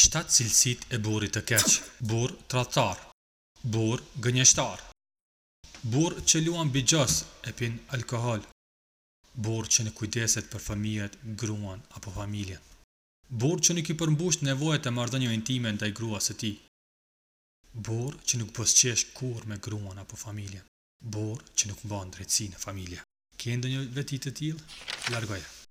Shtatë cilësit e burit të keq Bur tratar Bur gënjeshtar Bur që luan bëgjës e pin alkohol Bur që në kujdeset për familjet, gruan apo familjen Bur që nuk i përmbush nevojët e mardhënjo intime në daj grua së ti Bur që nuk pësqesh kur me gruan apo familjen Bur që nuk mban drejtësi në familje Kendo një vetit të tilë? Largoja!